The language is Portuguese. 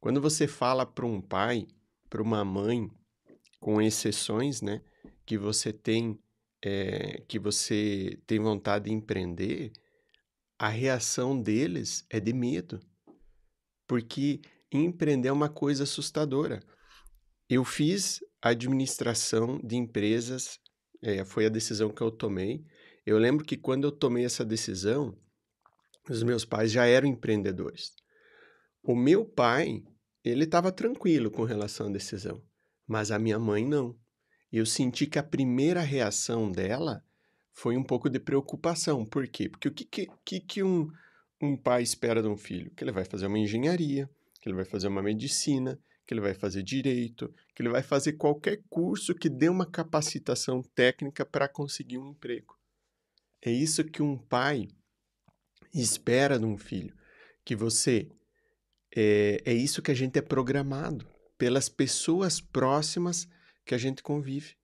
Quando você fala para um pai, para uma mãe, com exceções, né, que você tem é, que você tem vontade de empreender, a reação deles é de medo, porque empreender é uma coisa assustadora. Eu fiz administração de empresas, é, foi a decisão que eu tomei. Eu lembro que quando eu tomei essa decisão, os meus pais já eram empreendedores. O meu pai, ele estava tranquilo com relação à decisão, mas a minha mãe não. Eu senti que a primeira reação dela foi um pouco de preocupação. Por quê? Porque o que, que, que um, um pai espera de um filho? Que ele vai fazer uma engenharia, que ele vai fazer uma medicina, que ele vai fazer direito, que ele vai fazer qualquer curso que dê uma capacitação técnica para conseguir um emprego. É isso que um pai espera de um filho, que você é, é isso que a gente é programado pelas pessoas próximas que a gente convive.